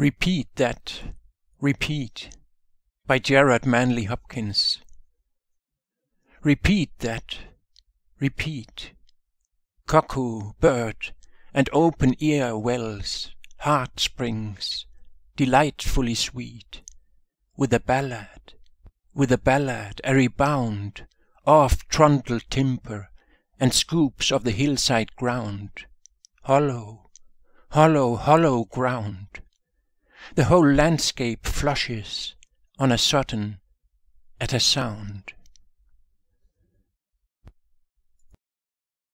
Repeat That, Repeat by Gerard Manley Hopkins. Repeat that, repeat. Cuckoo, bird, and open ear wells, heart springs, delightfully sweet, with a ballad, with a ballad, a rebound, off trundle timber, and scoops of the hillside ground, hollow, hollow, hollow ground the whole landscape flushes on a sudden at a sound.